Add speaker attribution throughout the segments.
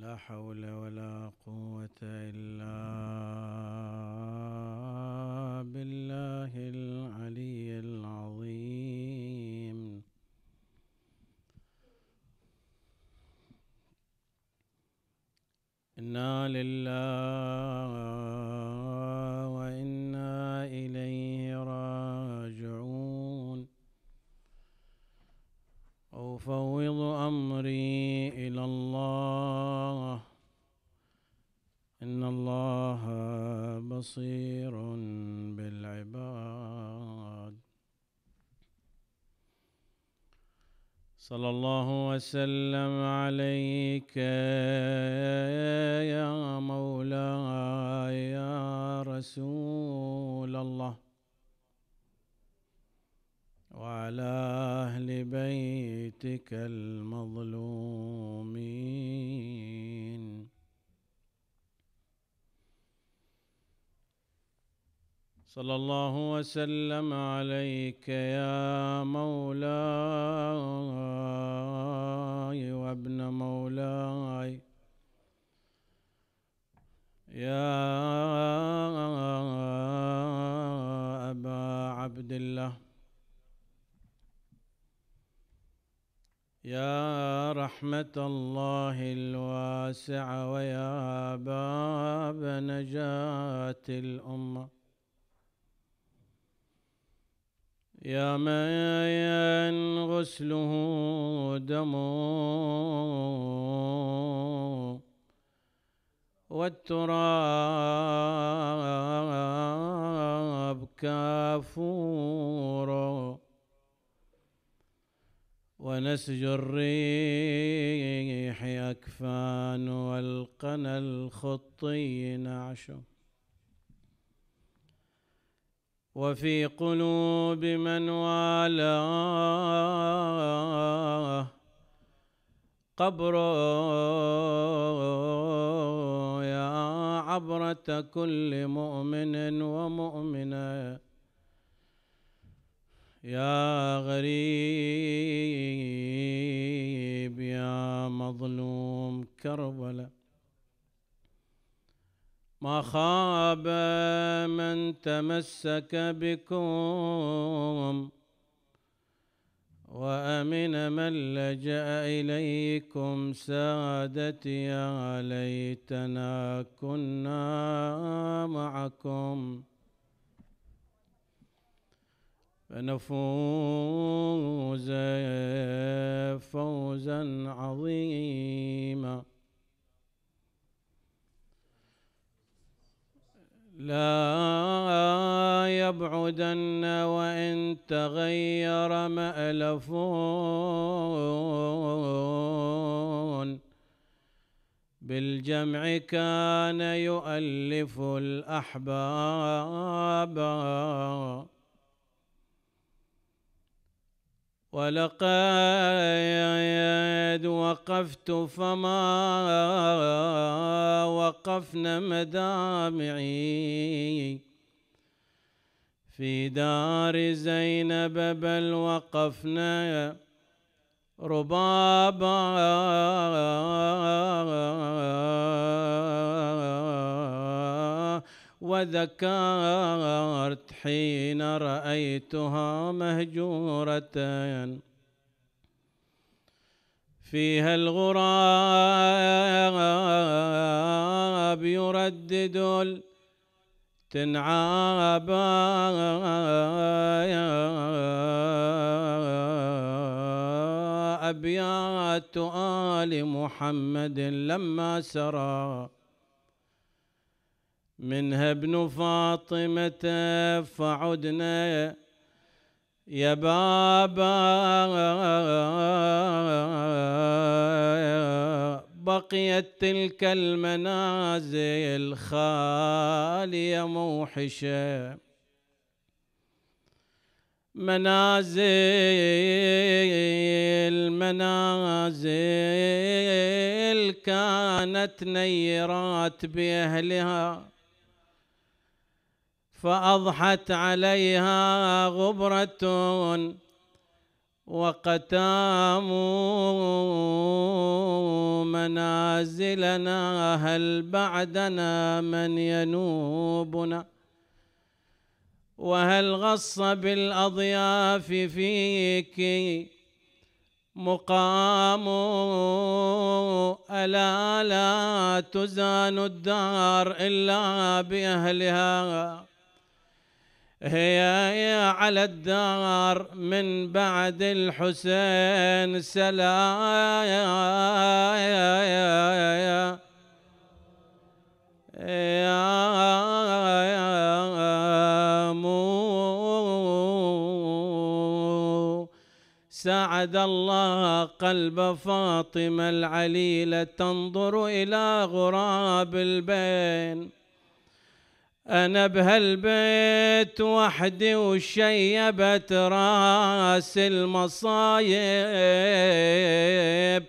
Speaker 1: لا حول ولا قوة إلا بالله العلي العظيم إنا لله بصير بالعباد صلى الله وسلم عليك يا مولاي يا رسول الله وعلى اهل بيتك المظلومين صلى الله وسلم عليك يا مولاي وابن مولاي يا ابا عبد الله يا رحمه الله الواسعه ويا باب نجاه الامه يا من غسله دم والتراب كافور ونسج الريح أكفان والقنا الخطي نعشه وفي قلوب من والاه قبر يا عبرة كل مؤمن ومؤمنة يا غريب يا مظلوم كربلاء ما خاب من تمسك بكم وامن من لجا اليكم سادتي يا ليتنا كنا معكم فنفوز فوزا عظيما لا يبعدن وإن تغير مألفون بالجمع كان يؤلف الأحباب ولقد وقفت فما وقفنا مدامعي في دار زينب بل وقفنا ربابا وذكرت حين رأيتها مهجورة فيها الغراب يردد تنعاب أبيات آل محمد لما سرى منها ابن فاطمة فعدنا يا بابا بقيت تلك المنازل خالية موحشة منازل منازل كانت نيرات بأهلها فأضحت عليها غبرة وقتام منازلنا هل بعدنا من ينوبنا وهل غص بالأضياف فيك مقام ألا لا تزان الدار إلا بأهلها هي على الدار من بعد الحسين سلام سعد الله قلب فاطمة العليلة تنظر إلى غراب البين أنا بهالبيت وحدي وشيبت راس المصايب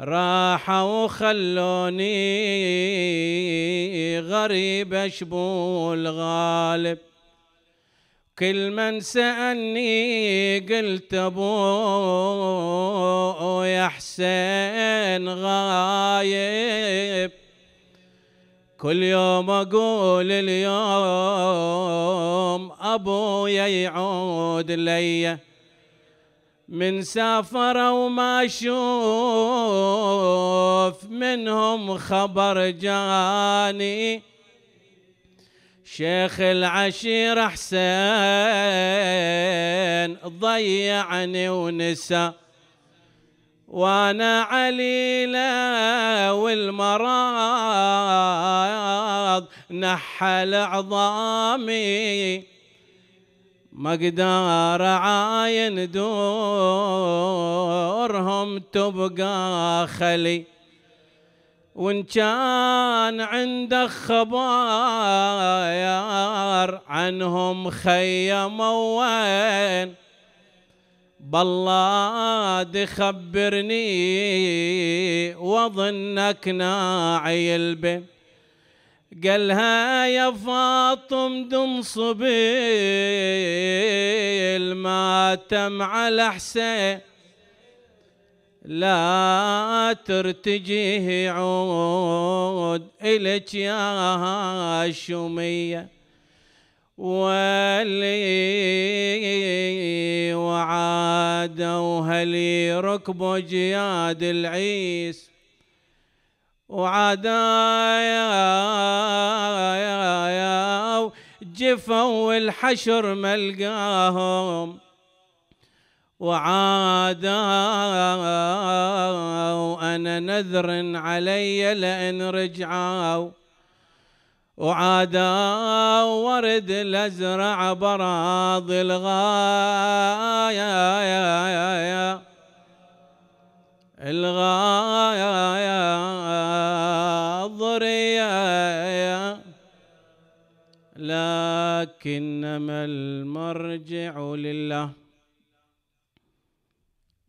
Speaker 1: راحوا وخلوني غريب اشبو الغالب كل من سألني قلت أبو يا حسين غايب كل يوم أقول اليوم أبويا يعود لي من سافر وما أشوف منهم خبر جاني شيخ العشيرة حسين ضيعني ونسى وانا عليلة والمراض نحل عظامي ما اقدر اعاين دورهم تبقى خلي وان كان عندك خبر عنهم خيم وين بالله خبرني وظنك ناعي البن قالها يا فاطم دم صبي ما تم على حسين لا ترتجيه عود إلك يا هاشميه ولي وعادوا هلي ركبوا جياد العيس وعادوا جفوا جفا والحشر ملقاهم وعادوا انا نذر علي لأن رجعوا وعاد ورد الأزرع براض الغاية الغاية يا لكنما المرجع لله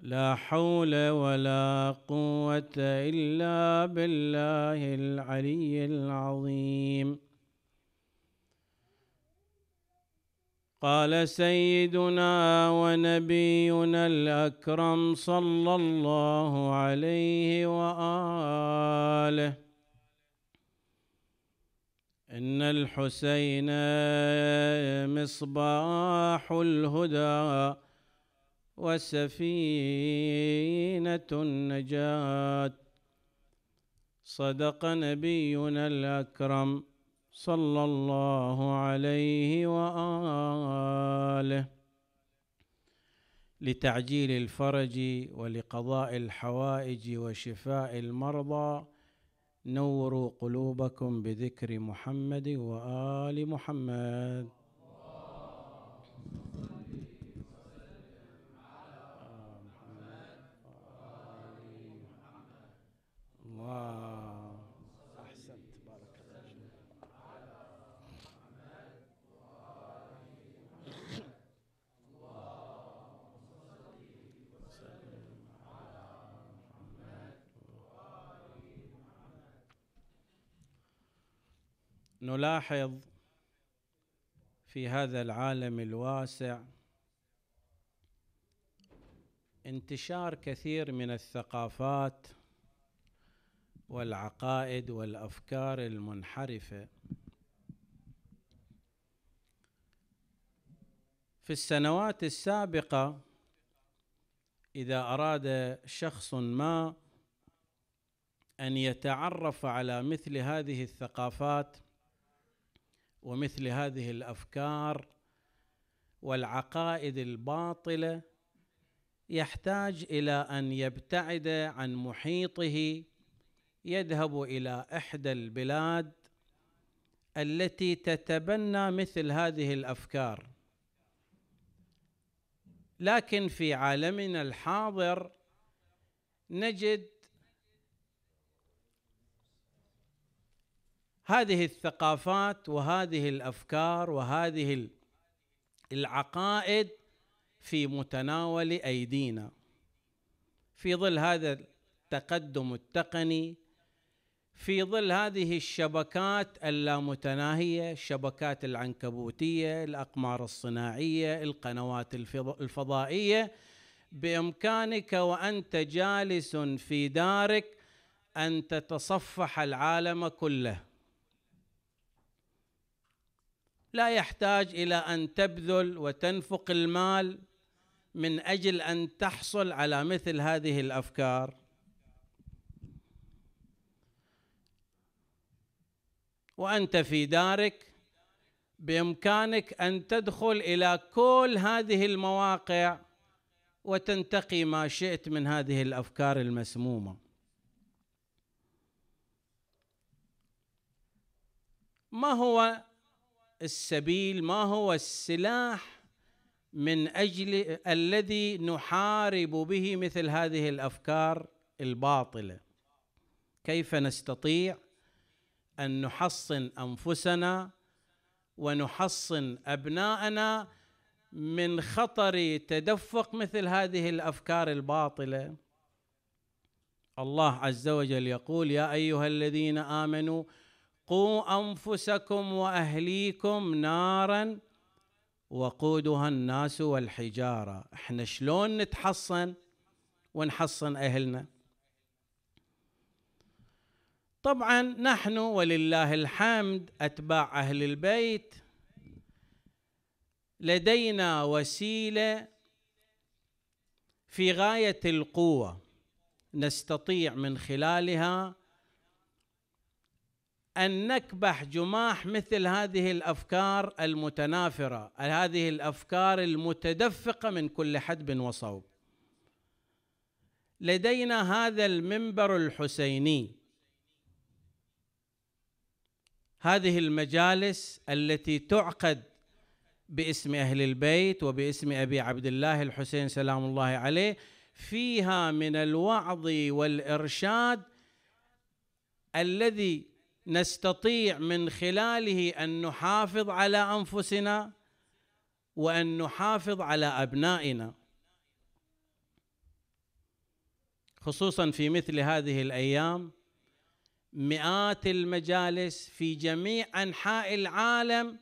Speaker 1: لا حول ولا قوة إلا بالله العلي العظيم قال سيدنا ونبينا الأكرم صلى الله عليه وآله إن الحسين مصباح الهدى وسفينة النجاة صدق نبينا الأكرم صلى الله عليه واله لتعجيل الفرج ولقضاء الحوائج وشفاء المرضى نوروا قلوبكم بذكر محمد وال محمد نلاحظ في هذا العالم الواسع انتشار كثير من الثقافات والعقائد والافكار المنحرفه في السنوات السابقه اذا اراد شخص ما ان يتعرف على مثل هذه الثقافات ومثل هذه الافكار والعقائد الباطله يحتاج الى ان يبتعد عن محيطه يذهب الى احدى البلاد التي تتبنى مثل هذه الافكار لكن في عالمنا الحاضر نجد هذه الثقافات وهذه الافكار وهذه العقائد في متناول ايدينا في ظل هذا التقدم التقني في ظل هذه الشبكات اللامتناهيه الشبكات العنكبوتيه الاقمار الصناعيه القنوات الفضائيه بامكانك وانت جالس في دارك ان تتصفح العالم كله لا يحتاج الى ان تبذل وتنفق المال من اجل ان تحصل على مثل هذه الافكار وانت في دارك بامكانك ان تدخل الى كل هذه المواقع وتنتقي ما شئت من هذه الافكار المسمومه ما هو السبيل ما هو السلاح من اجل الذي نحارب به مثل هذه الافكار الباطله كيف نستطيع ان نحصن انفسنا ونحصن ابناءنا من خطر تدفق مثل هذه الافكار الباطله الله عز وجل يقول يا ايها الذين امنوا قوا انفسكم واهليكم نارا وقودها الناس والحجاره احنا شلون نتحصن ونحصن اهلنا طبعا نحن ولله الحمد اتباع اهل البيت لدينا وسيله في غايه القوه نستطيع من خلالها ان نكبح جماح مثل هذه الافكار المتنافره هذه الافكار المتدفقه من كل حدب وصوب لدينا هذا المنبر الحسيني هذه المجالس التي تعقد باسم اهل البيت وباسم ابي عبد الله الحسين سلام الله عليه فيها من الوعظ والارشاد الذي نستطيع من خلاله ان نحافظ على انفسنا وان نحافظ على ابنائنا خصوصا في مثل هذه الايام مئات المجالس في جميع انحاء العالم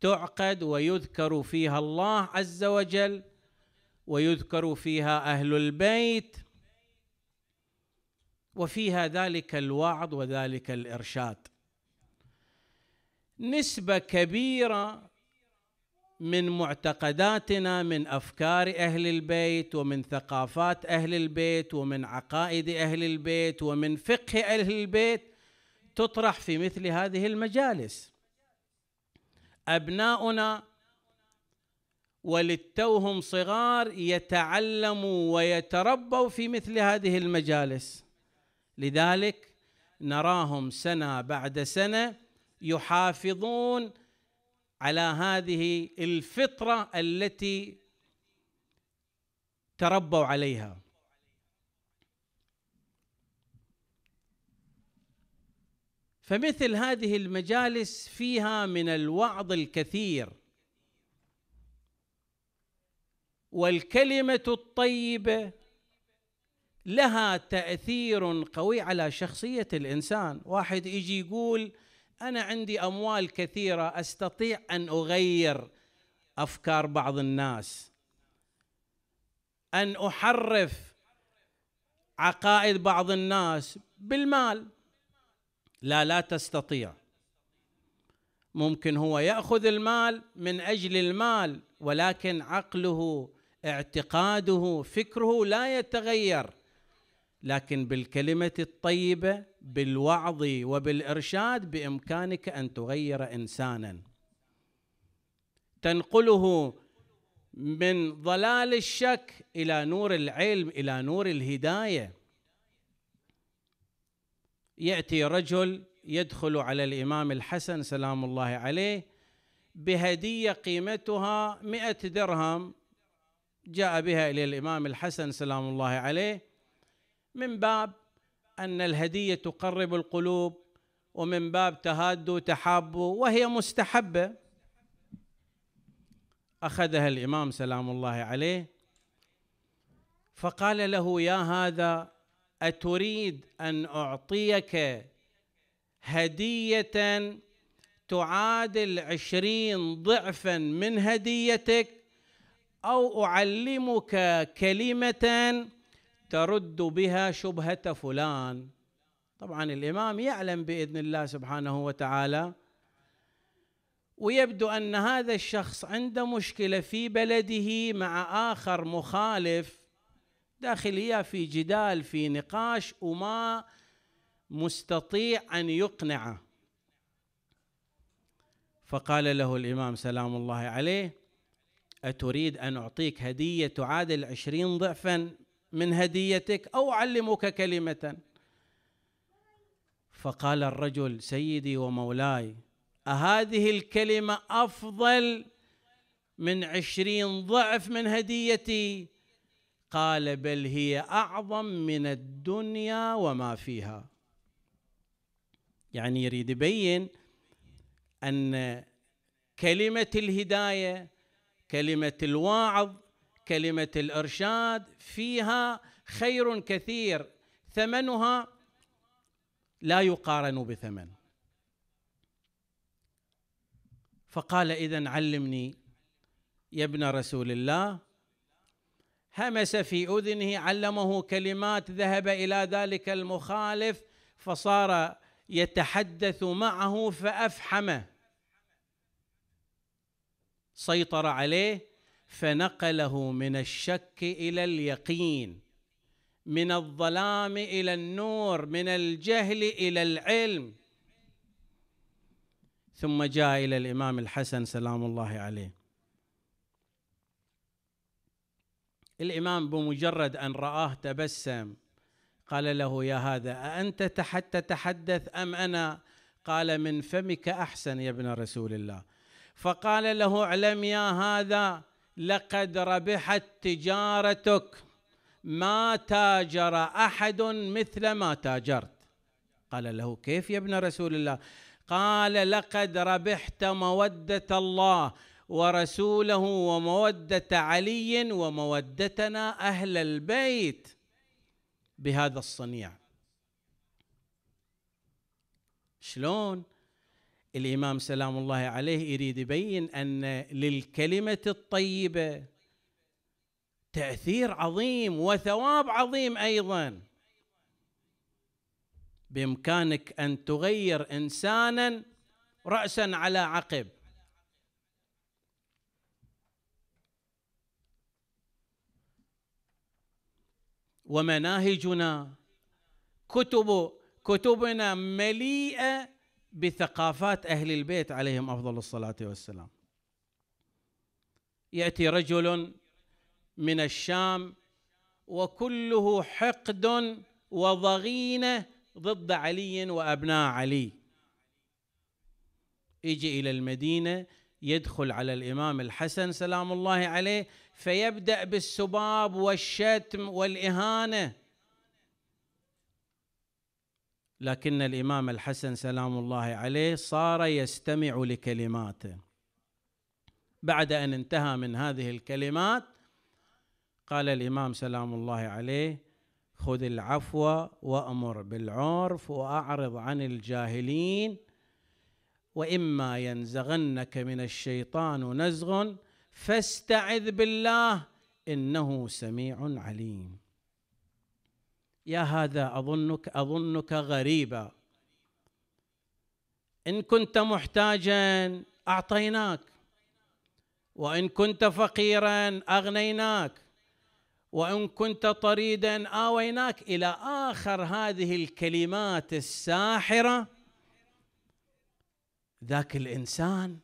Speaker 1: تعقد ويذكر فيها الله عز وجل ويذكر فيها اهل البيت وفيها ذلك الوعظ وذلك الارشاد نسبه كبيره من معتقداتنا من افكار اهل البيت ومن ثقافات اهل البيت ومن عقائد اهل البيت ومن فقه اهل البيت تطرح في مثل هذه المجالس ابناؤنا وللتوهم صغار يتعلموا ويتربوا في مثل هذه المجالس لذلك نراهم سنه بعد سنه يحافظون على هذه الفطره التي تربوا عليها فمثل هذه المجالس فيها من الوعظ الكثير والكلمه الطيبه لها تاثير قوي على شخصيه الانسان واحد يجي يقول انا عندي اموال كثيره استطيع ان اغير افكار بعض الناس ان احرف عقائد بعض الناس بالمال لا لا تستطيع ممكن هو ياخذ المال من اجل المال ولكن عقله اعتقاده فكره لا يتغير لكن بالكلمه الطيبه بالوعظ وبالارشاد بامكانك ان تغير انسانا تنقله من ضلال الشك الى نور العلم الى نور الهدايه ياتي رجل يدخل على الامام الحسن سلام الله عليه بهديه قيمتها مئة درهم جاء بها الى الامام الحسن سلام الله عليه من باب ان الهديه تقرب القلوب ومن باب تهادوا تحابوا وهي مستحبه اخذها الامام سلام الله عليه فقال له يا هذا اتريد ان اعطيك هديه تعادل عشرين ضعفا من هديتك او اعلمك كلمه ترد بها شبهه فلان طبعا الامام يعلم باذن الله سبحانه وتعالى ويبدو ان هذا الشخص عنده مشكله في بلده مع اخر مخالف داخليه في جدال في نقاش وما مستطيع ان يقنعه فقال له الامام سلام الله عليه اتريد ان اعطيك هديه تعادل عشرين ضعفا من هديتك او اعلمك كلمه فقال الرجل سيدي ومولاي أهذه الكلمة أفضل من عشرين ضعف من هديتي قال بل هي أعظم من الدنيا وما فيها يعني يريد يبين أن كلمة الهداية كلمة الواعظ كلمه الارشاد فيها خير كثير ثمنها لا يقارن بثمن فقال اذا علمني يا ابن رسول الله همس في اذنه علمه كلمات ذهب الى ذلك المخالف فصار يتحدث معه فافحمه سيطر عليه فنقله من الشك الى اليقين من الظلام الى النور من الجهل الى العلم ثم جاء الى الامام الحسن سلام الله عليه الامام بمجرد ان راه تبسم قال له يا هذا أأنت تتحدث أم أنا قال من فمك أحسن يا ابن رسول الله فقال له اعلم يا هذا لقد ربحت تجارتك ما تاجر احد مثل ما تاجرت قال له كيف يا ابن رسول الله قال لقد ربحت موده الله ورسوله وموده علي ومودتنا اهل البيت بهذا الصنيع شلون الامام سلام الله عليه يريد يبين ان للكلمه الطيبه تاثير عظيم وثواب عظيم ايضا بامكانك ان تغير انسانا راسا على عقب ومناهجنا كتب كتبنا مليئه بثقافات اهل البيت عليهم افضل الصلاه والسلام ياتي رجل من الشام وكله حقد وضغينه ضد علي وابناء علي يجي الى المدينه يدخل على الامام الحسن سلام الله عليه فيبدا بالسباب والشتم والاهانه لكن الإمام الحسن سلام الله عليه صار يستمع لكلماته بعد أن انتهى من هذه الكلمات قال الإمام سلام الله عليه خذ العفو وأمر بالعرف وأعرض عن الجاهلين وإما ينزغنك من الشيطان نزغ فاستعذ بالله إنه سميع عليم يا هذا اظنك اظنك غريبا ان كنت محتاجا اعطيناك وان كنت فقيرا اغنيناك وان كنت طريدا اويناك الى اخر هذه الكلمات الساحره ذاك الانسان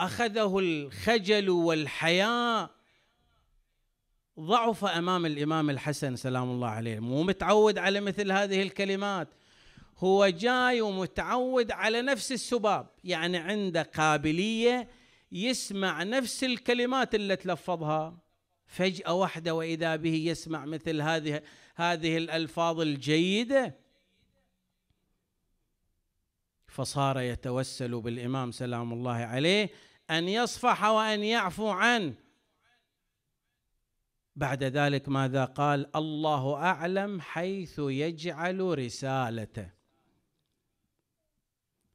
Speaker 1: اخذه الخجل والحياء ضعف امام الامام الحسن سلام الله عليه مو متعود على مثل هذه الكلمات هو جاي ومتعود على نفس السباب يعني عنده قابليه يسمع نفس الكلمات اللي تلفظها فجاه واحده واذا به يسمع مثل هذه هذه الالفاظ الجيده فصار يتوسل بالامام سلام الله عليه ان يصفح وان يعفو عنه بعد ذلك ماذا قال الله اعلم حيث يجعل رسالته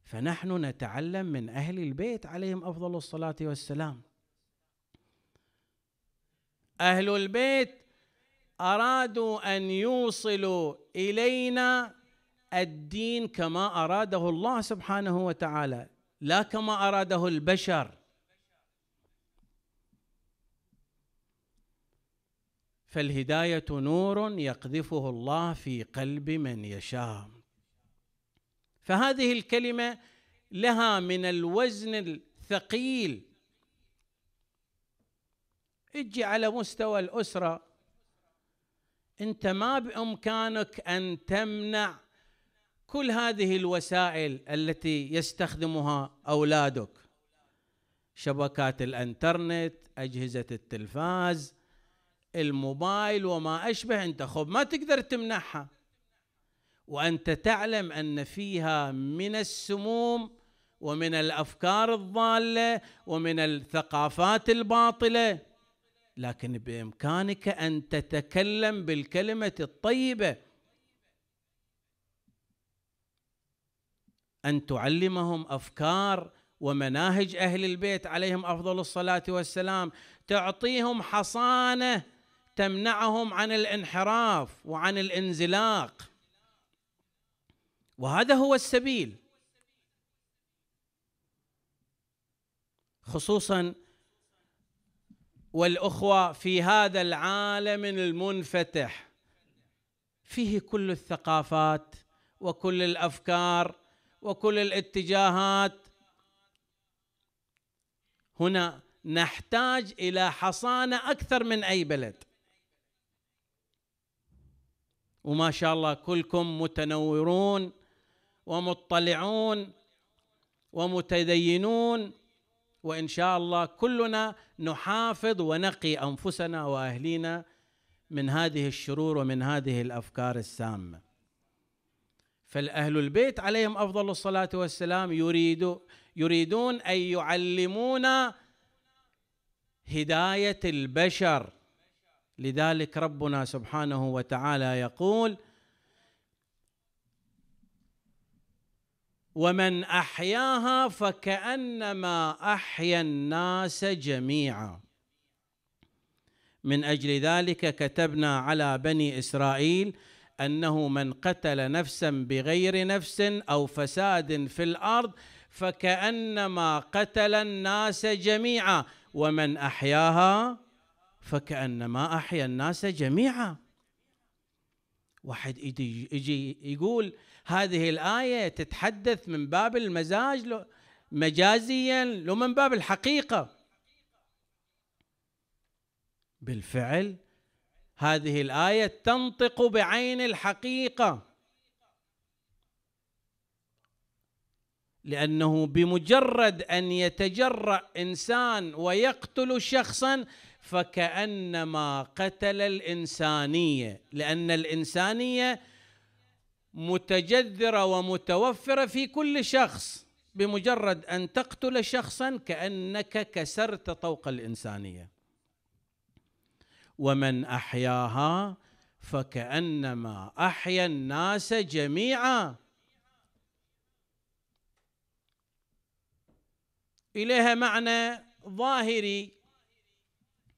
Speaker 1: فنحن نتعلم من اهل البيت عليهم افضل الصلاه والسلام اهل البيت ارادوا ان يوصلوا الينا الدين كما اراده الله سبحانه وتعالى لا كما اراده البشر فالهدايه نور يقذفه الله في قلب من يشاء فهذه الكلمه لها من الوزن الثقيل اجي على مستوى الاسره انت ما بامكانك ان تمنع كل هذه الوسائل التي يستخدمها اولادك شبكات الانترنت اجهزه التلفاز الموبايل وما أشبه أنت خب ما تقدر تمنعها وأنت تعلم أن فيها من السموم ومن الأفكار الضالة ومن الثقافات الباطلة لكن بإمكانك أن تتكلم بالكلمة الطيبة أن تعلمهم أفكار ومناهج أهل البيت عليهم أفضل الصلاة والسلام تعطيهم حصانة تمنعهم عن الانحراف وعن الانزلاق وهذا هو السبيل خصوصا والاخوه في هذا العالم المنفتح فيه كل الثقافات وكل الافكار وكل الاتجاهات هنا نحتاج الى حصانه اكثر من اي بلد وما شاء الله كلكم متنورون ومطلعون ومتدينون وان شاء الله كلنا نحافظ ونقي انفسنا واهلينا من هذه الشرور ومن هذه الافكار السامه فالاهل البيت عليهم افضل الصلاه والسلام يريد يريدون ان يعلمونا هدايه البشر لذلك ربنا سبحانه وتعالى يقول ومن احياها فكانما احيا الناس جميعا من اجل ذلك كتبنا على بني اسرائيل انه من قتل نفسا بغير نفس او فساد في الارض فكانما قتل الناس جميعا ومن احياها فكأنما أحيا الناس جميعا واحد يجي, يقول هذه الآية تتحدث من باب المزاج مجازيا لو من باب الحقيقة بالفعل هذه الآية تنطق بعين الحقيقة لأنه بمجرد أن يتجرأ إنسان ويقتل شخصا فكانما قتل الانسانيه لان الانسانيه متجذره ومتوفره في كل شخص بمجرد ان تقتل شخصا كانك كسرت طوق الانسانيه ومن احياها فكانما احيا الناس جميعا اليها معنى ظاهري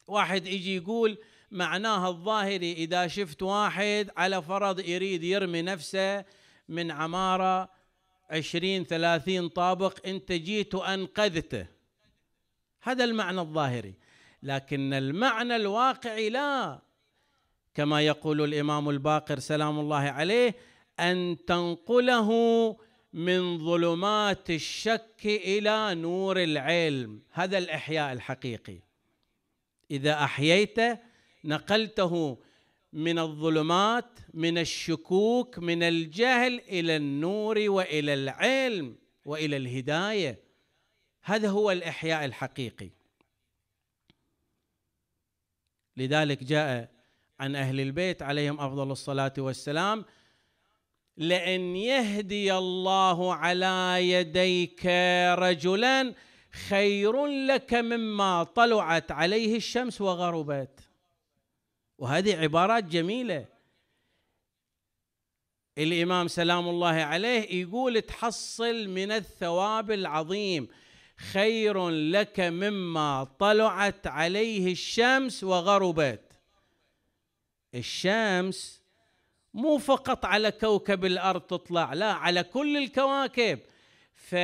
Speaker 1: واحد يجي يقول معناها الظاهري اذا شفت واحد على فرض يريد يرمي نفسه من عماره عشرين ثلاثين طابق انت جيت وانقذته هذا المعنى الظاهري لكن المعنى الواقعي لا كما يقول الامام الباقر سلام الله عليه ان تنقله من ظلمات الشك الى نور العلم هذا الاحياء الحقيقي اذا احييته نقلته من الظلمات من الشكوك من الجهل الى النور والى العلم والى الهدايه هذا هو الاحياء الحقيقي لذلك جاء عن اهل البيت عليهم افضل الصلاه والسلام لان يهدي الله على يديك رجلا خير لك مما طلعت عليه الشمس وغربت وهذه عبارات جميله الامام سلام الله عليه يقول تحصل من الثواب العظيم خير لك مما طلعت عليه الشمس وغربت الشمس مو فقط على كوكب الارض تطلع لا على كل الكواكب ف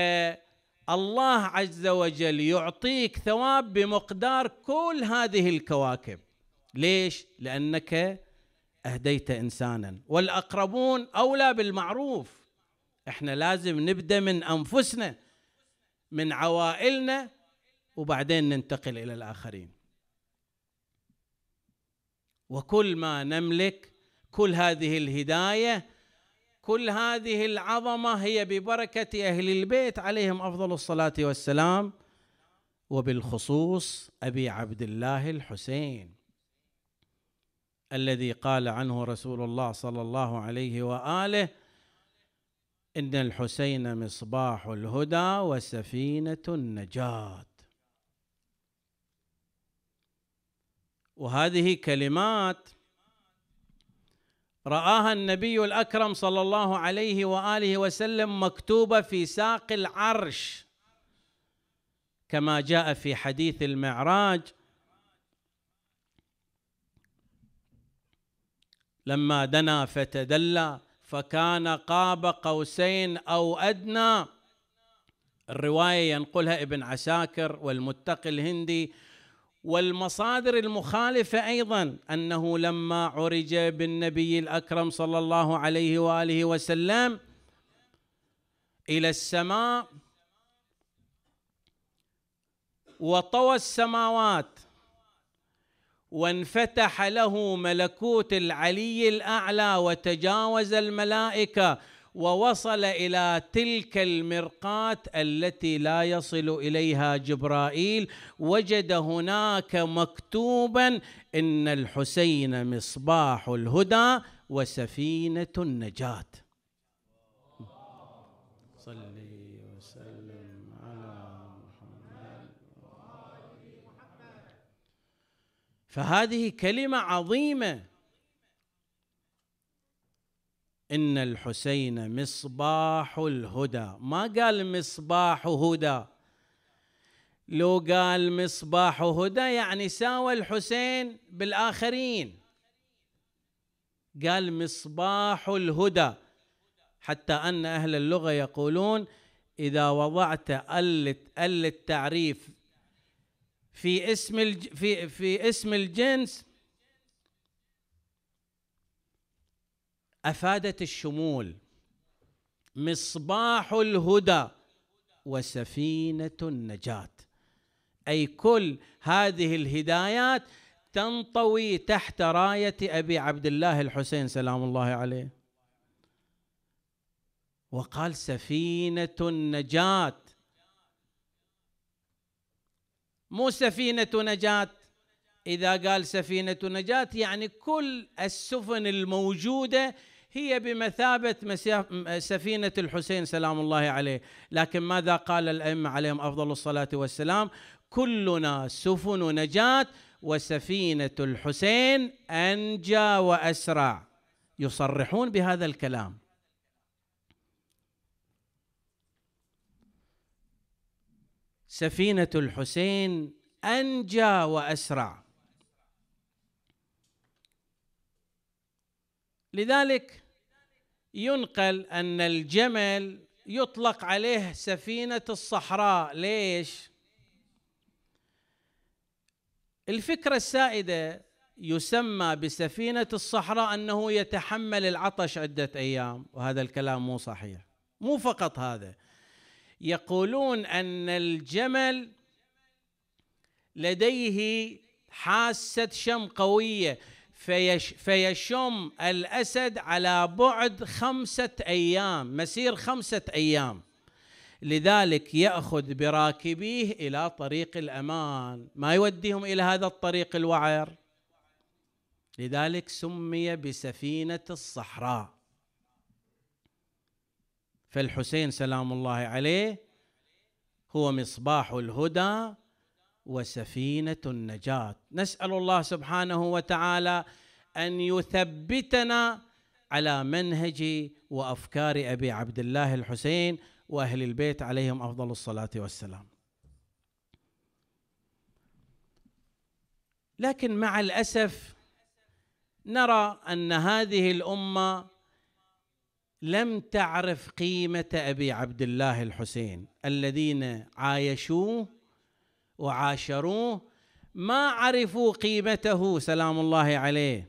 Speaker 1: الله عز وجل يعطيك ثواب بمقدار كل هذه الكواكب ليش لانك اهديت انسانا والاقربون اولى بالمعروف احنا لازم نبدا من انفسنا من عوائلنا وبعدين ننتقل الى الاخرين وكل ما نملك كل هذه الهدايه كل هذه العظمه هي ببركه اهل البيت عليهم افضل الصلاه والسلام وبالخصوص ابي عبد الله الحسين الذي قال عنه رسول الله صلى الله عليه واله ان الحسين مصباح الهدى وسفينه النجاه وهذه كلمات رآها النبي الأكرم صلى الله عليه وآله وسلم مكتوبة في ساق العرش كما جاء في حديث المعراج لما دنا فتدلى فكان قاب قوسين أو أدنى الرواية ينقلها ابن عساكر والمتقي الهندي والمصادر المخالفه ايضا انه لما عرج بالنبي الاكرم صلى الله عليه واله وسلم الى السماء وطوى السماوات وانفتح له ملكوت العلي الاعلى وتجاوز الملائكه ووصل الى تلك المرقاه التي لا يصل اليها جبرائيل وجد هناك مكتوبا ان الحسين مصباح الهدى وسفينه النجاه صلي وسلم على محمد فهذه كلمه عظيمه إن الحسين مصباح الهدى ما قال مصباح هدى لو قال مصباح هدى يعني ساوى الحسين بالآخرين قال مصباح الهدى حتى أن أهل اللغة يقولون إذا وضعت ال التعريف في اسم في في اسم الجنس افادت الشمول مصباح الهدى وسفينه النجاه اي كل هذه الهدايات تنطوي تحت رايه ابي عبد الله الحسين سلام الله عليه وقال سفينه النجاه مو سفينه نجاه اذا قال سفينه نجاه يعني كل السفن الموجوده هي بمثابة سفينة الحسين سلام الله عليه لكن ماذا قال الأئمة عليهم أفضل الصلاة والسلام كلنا سفن نجاة وسفينة الحسين أنجى وأسرع يصرحون بهذا الكلام سفينة الحسين أنجى وأسرع لذلك ينقل أن الجمل يطلق عليه سفينة الصحراء ليش؟ الفكرة السائدة يسمى بسفينة الصحراء أنه يتحمل العطش عدة أيام وهذا الكلام مو صحيح مو فقط هذا يقولون أن الجمل لديه حاسة شم قوية فيش فيشم الأسد على بعد خمسة أيام مسير خمسة أيام لذلك يأخذ براكبيه إلى طريق الأمان ما يوديهم إلى هذا الطريق الوعر لذلك سمي بسفينة الصحراء فالحسين سلام الله عليه هو مصباح الهدى وسفينه النجاه نسال الله سبحانه وتعالى ان يثبتنا على منهج وافكار ابي عبد الله الحسين واهل البيت عليهم افضل الصلاه والسلام لكن مع الاسف نرى ان هذه الامه لم تعرف قيمه ابي عبد الله الحسين الذين عايشوه وعاشروه ما عرفوا قيمته سلام الله عليه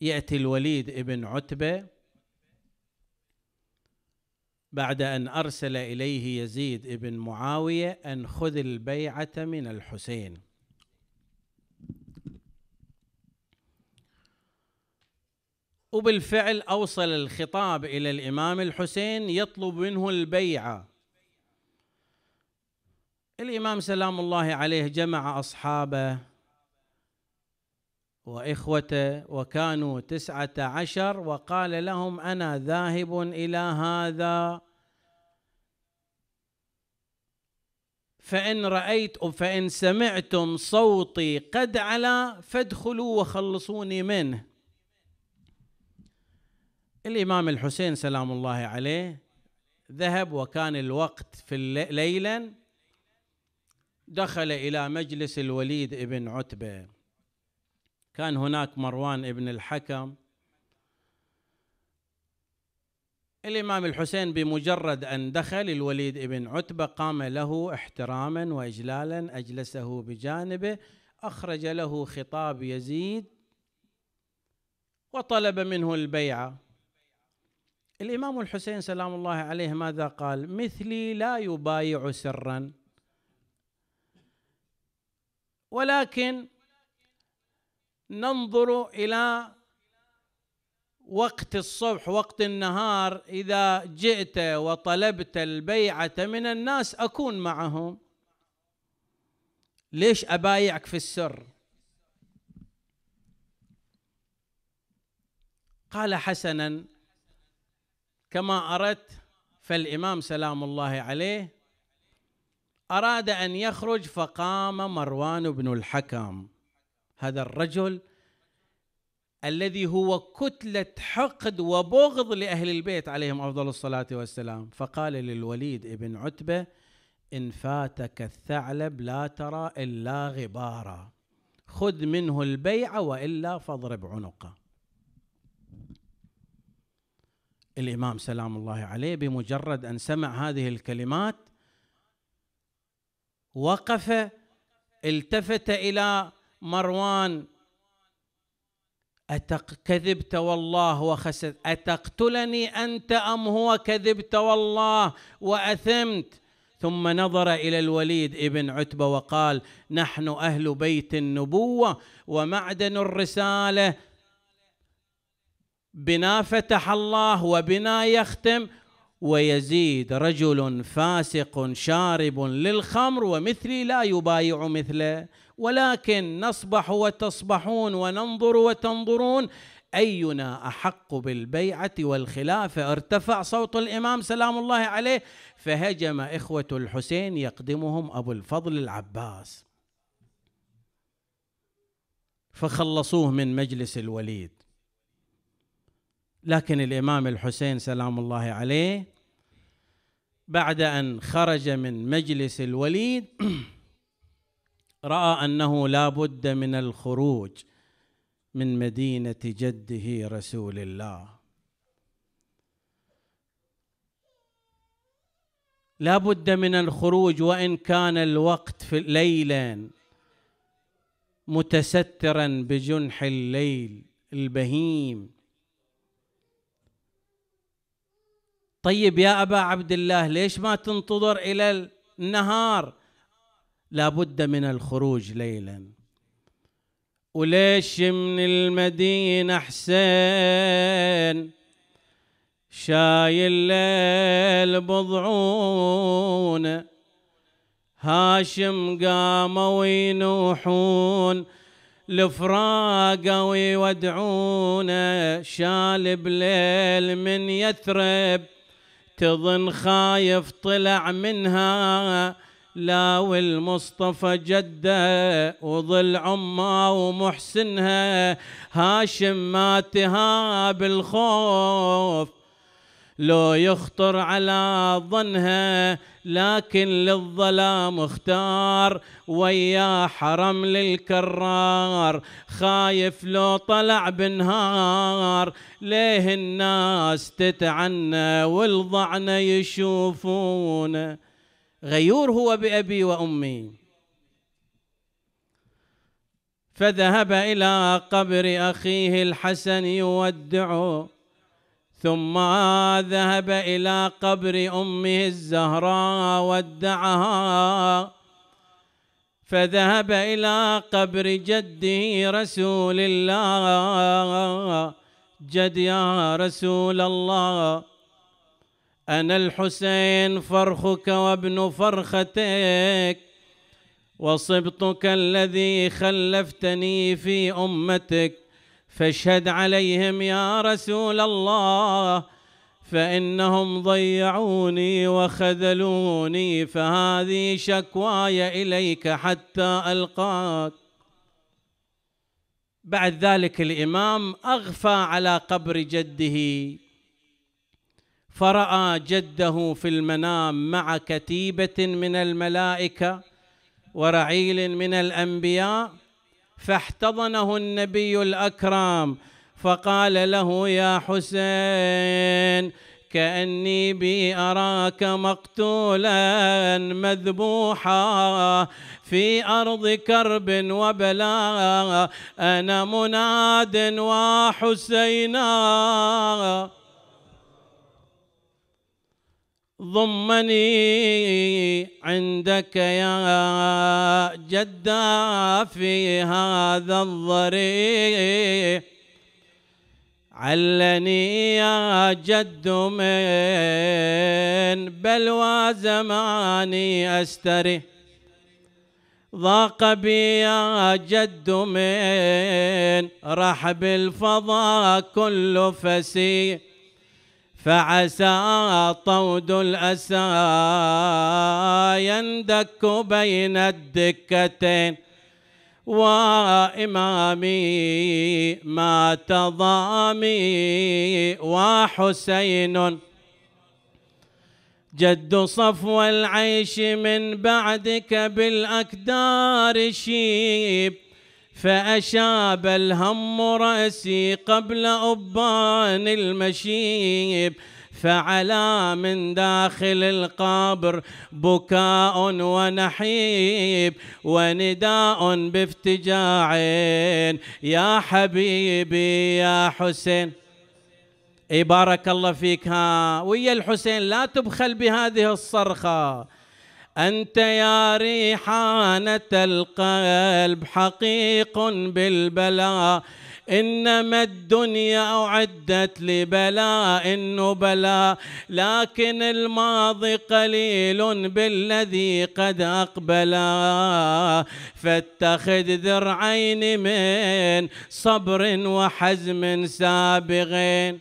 Speaker 1: ياتي الوليد ابن عتبه بعد ان ارسل اليه يزيد ابن معاويه ان خذ البيعه من الحسين وبالفعل اوصل الخطاب الى الامام الحسين يطلب منه البيعه الإمام سلام الله عليه جمع أصحابه وإخوته وكانوا تسعة عشر وقال لهم أنا ذاهب إلى هذا فإن رأيت فإن سمعتم صوتي قد علا فادخلوا وخلصوني منه الإمام الحسين سلام الله عليه ذهب وكان الوقت في ليلا دخل إلى مجلس الوليد بن عتبة كان هناك مروان بن الحكم الإمام الحسين بمجرد أن دخل الوليد بن عتبة قام له احتراما وإجلالا أجلسه بجانبه أخرج له خطاب يزيد وطلب منه البيعة الإمام الحسين سلام الله عليه ماذا قال مثلي لا يبايع سرا ولكن ننظر الى وقت الصبح وقت النهار اذا جئت وطلبت البيعه من الناس اكون معهم ليش ابايعك في السر قال حسنا كما اردت فالامام سلام الله عليه أراد أن يخرج فقام مروان بن الحكم هذا الرجل الذي هو كتلة حقد وبغض لأهل البيت عليهم أفضل الصلاة والسلام فقال للوليد بن عتبة إن فاتك الثعلب لا ترى إلا غبارا خذ منه البيع وإلا فاضرب عنقه الإمام سلام الله عليه بمجرد أن سمع هذه الكلمات وقف التفت إلى مروان أتق كذبت والله وخسد أتقتلني أنت أم هو كذبت والله وأثمت ثم نظر إلى الوليد ابن عتبة وقال نحن أهل بيت النبوة ومعدن الرسالة بنا فتح الله وبنا يختم ويزيد رجل فاسق شارب للخمر ومثلي لا يبايع مثله ولكن نصبح وتصبحون وننظر وتنظرون أينا أحق بالبيعة والخلافة ارتفع صوت الإمام سلام الله عليه فهجم إخوة الحسين يقدمهم أبو الفضل العباس فخلصوه من مجلس الوليد لكن الإمام الحسين سلام الله عليه بعد أن خرج من مجلس الوليد رأى أنه لا بد من الخروج من مدينة جده رسول الله لا بد من الخروج وإن كان الوقت في ليلا متسترا بجنح الليل البهيم طيب يا أبا عبد الله ليش ما تنتظر إلى النهار لابد من الخروج ليلا وليش من المدينة حسين شايل ليل بضعون هاشم قاموا وينوحون لفراقه ويودعونه شال بليل من يثرب تظن خايف طلع منها لا والمصطفى جده وظل عمه ومحسنها هاشم ما تهاب الخوف لو يخطر على ظنها لكن للظلام اختار ويا حرم للكرار خايف لو طلع بنهار ليه الناس تتعنى والضعنة يشوفونه غيور هو بأبي وأمي فذهب إلى قبر أخيه الحسن يودعه ثم ذهب إلى قبر أمه الزهراء ودعها فذهب إلى قبر جده رسول الله جد يا رسول الله أنا الحسين فرخك وابن فرختك وصبتك الذي خلفتني في أمتك فاشهد عليهم يا رسول الله فإنهم ضيعوني وخذلوني فهذه شكواي إليك حتى ألقاك بعد ذلك الإمام أغفى على قبر جده فرأى جده في المنام مع كتيبة من الملائكة ورعيل من الأنبياء فاحتضنه النبي الأكرم فقال له يا حسين كأني بي أراك مقتولا مذبوحا في أرض كرب وبلاء أنا مناد وحسينا ضمني عندك يا جدا في هذا الضريح علني يا جد من بلوى زماني أستري ضاق بي يا جد من رحب الفضاء كل فسيح فعسى طود الأسى يندك بين الدكتين وإمامي ما تضامي وحسين جد صفو العيش من بعدك بالأكدار شيب فأشاب الهم رأسي قبل أبان المشيب فعلى من داخل القبر بكاء ونحيب ونداء بافتجاع يا حبيبي يا حسين اي بارك الله فيك ها ويا الحسين لا تبخل بهذه الصرخه أنت يا ريحانة القلب حقيق بالبلاء إنما الدنيا أعدت لبلاء نبلاء لكن الماضي قليل بالذي قد أقبلا فاتخذ ذرعين من صبر وحزم سابغين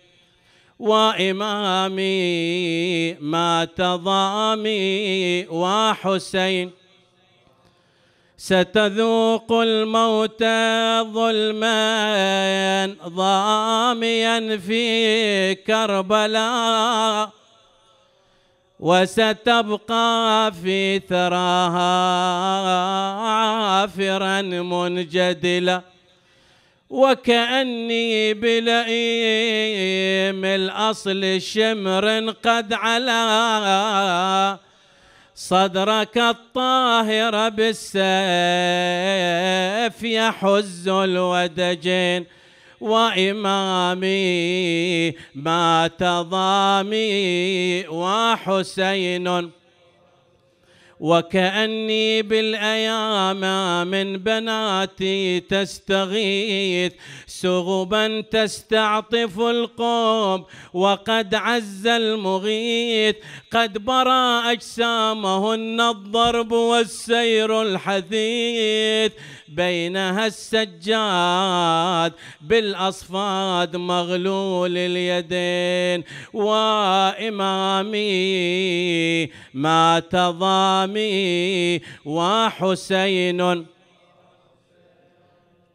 Speaker 1: وإمامي مات تضامي وحسين ستذوق الموت ظلما ضاميا في كربلاء وستبقى في ثراها عافرا منجدلا وكأني بلئيم الأصل شمر قد علا صدرك الطاهر بالسيف يحز الودجين وإمامي مات ضامي وحسين وكأني بالأيام من بناتي تستغيث سغبا تستعطف القوم وقد عز المغيث قد برى أجسامهن الضرب والسير الحثيث بينها السجاد بالأصفاد مغلول اليدين وإمامي ما تضامن إمامي وحسين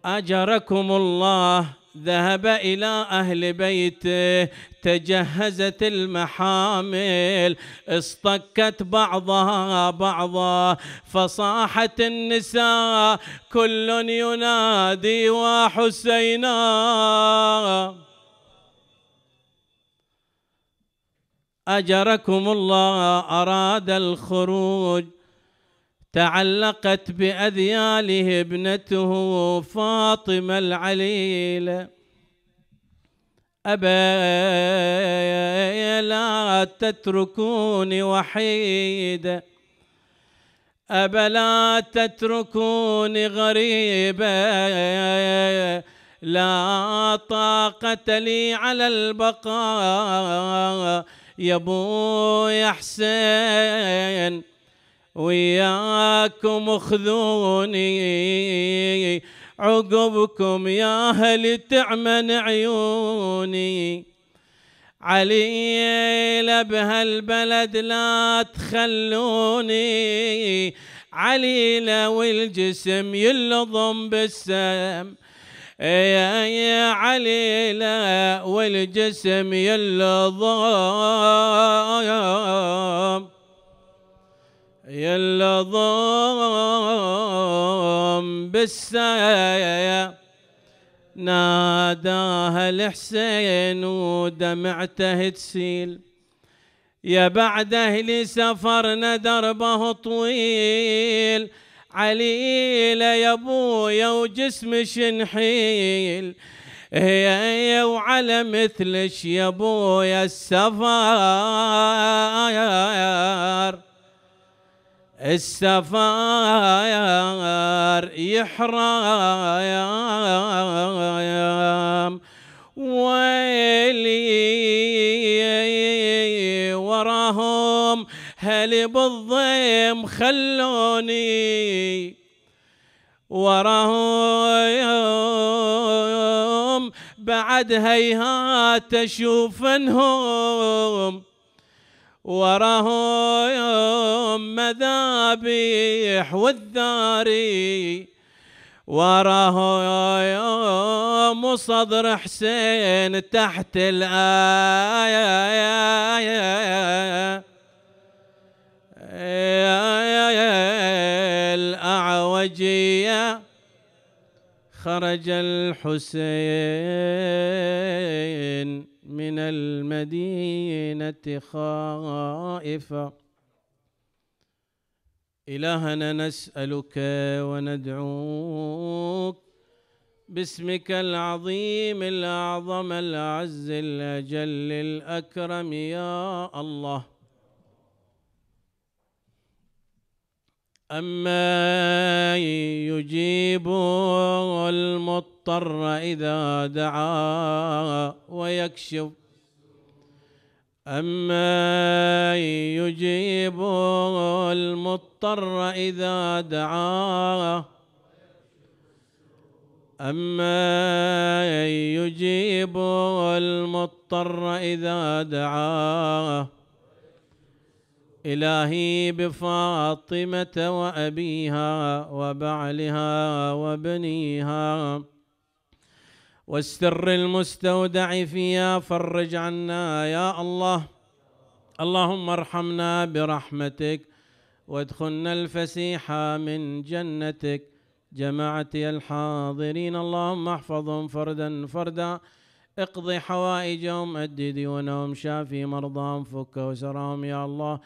Speaker 1: أجركم الله ذهب إلى أهل بيته تجهزت المحامل اصطكت بعضها بعضا فصاحت النساء كل ينادي وحسينا أجركم الله أراد الخروج تعلقت بأذياله ابنته فاطمة العليلة أبي لا تتركوني وحيدة أبا لا تتركوني غريبة لا طاقة لي على البقاء يا ابو يا حسين وياكم اخذوني عقبكم يا اهل تعمن عيوني علي بهالبلد لا تخلوني عليلة والجسم يلضم بالسم يا يا علي لا والجسم يلا ضام يلا ضام بالسايا ناداها الحسين ودمعته تسيل يا بعد اهلي سفرنا دربه طويل عليل يا ابويا وجسم شنحيل هي وعلى مثلش يا ابويا السفار السفار يحرام ويلي وراهم هلي بالضيم خلوني وراهم بعد هيهات اشوفنهم وراهم مذابح والذاري يوم وصدر حسين تحت الآية الأعوجية خرج الحسين من المدينة خائفا إلهنا نسألك وندعوك باسمك العظيم الأعظم الأعز الأجل الأكرم يا الله أما يجيب المضطر إذا دعا ويكشف أما يجيب المضطر إذا دعاه أما يجيب المضطر إذا دعاه إلهي بفاطمة وأبيها وبعلها وبنيها والسر المستودع فيها فرج عنا يا الله اللهم ارحمنا برحمتك وادخلنا الفسيح من جنتك جماعتي الحاضرين اللهم احفظهم فردا فردا اقضي حوائجهم أدي ديونهم شافي مرضاهم فك وسرهم يا الله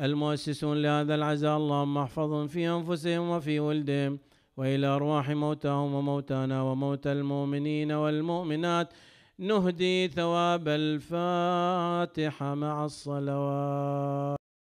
Speaker 1: المؤسسون لهذا العزاء اللهم احفظهم في أنفسهم وفي ولدهم وإلى أرواح موتاهم وموتانا وموتى المؤمنين والمؤمنات نهدي ثواب الفاتحة مع الصلوات